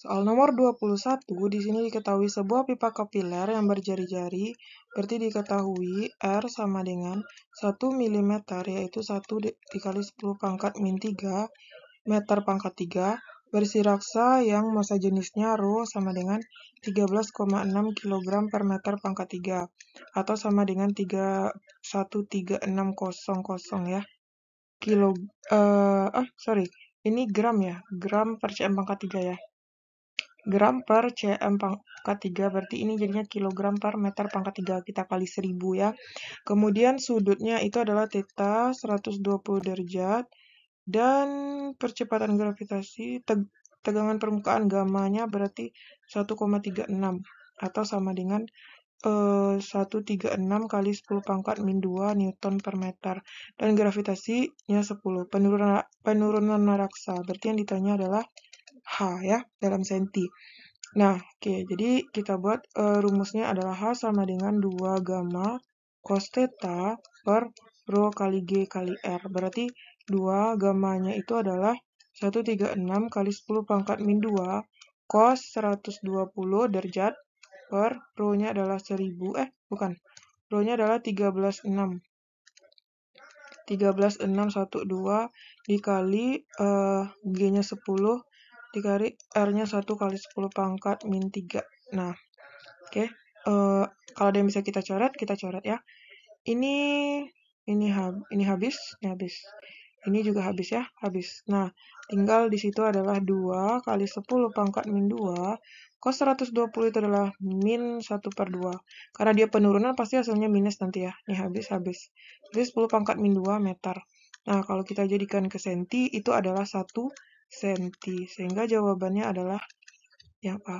Soal nomor 21, di sini diketahui sebuah pipa kapiler yang berjari-jari, berarti diketahui R sama dengan 1 mm, yaitu 1 dikali 10 pangkat min 3, meter pangkat 3, bersiraksa yang masa jenisnya ρ sama dengan 13,6 kg per meter pangkat 3, atau sama dengan 313600 ya. Kilo, uh, ah, sorry, ini gram ya, gram per cm pangkat 3 ya gram per cm pangkat 3 berarti ini jadinya kilogram per meter pangkat 3 kita kali 1000 ya kemudian sudutnya itu adalah theta 120 derajat dan percepatan gravitasi teg tegangan permukaan gamanya berarti 1,36 atau sama dengan eh, 136 kali 10 pangkat min 2 newton per meter dan gravitasinya 10 penurunan, penurunan raksa berarti yang ditanya adalah H ya dalam senti. Nah, oke, okay, jadi kita buat uh, rumusnya adalah H sama dengan 2 gamma cos theta per rho kali G kali R. Berarti 2 gamanya itu adalah 136 kali 10 pangkat min 2 cos 120 derajat per rho-nya adalah 1000, eh bukan, rho-nya adalah 136. 13612 dikali uh, G-nya 10 dikali R-nya 1 kali 10 pangkat min 3. Nah, oke. Okay. Uh, eh, kalau ada yang bisa kita coret, kita coret ya. Ini ini hab, ini habis, ini habis. Ini juga habis ya, habis. Nah, tinggal di situ adalah 2 kali 10 pangkat min 2. Cos 120 itu adalah min 1 per 2. Karena dia penurunan pasti hasilnya minus nanti ya. Ini habis, habis. Jadi 10 pangkat min 2 meter. Nah, kalau kita jadikan ke senti, itu adalah 1 senti. Sehingga jawabannya adalah yang A.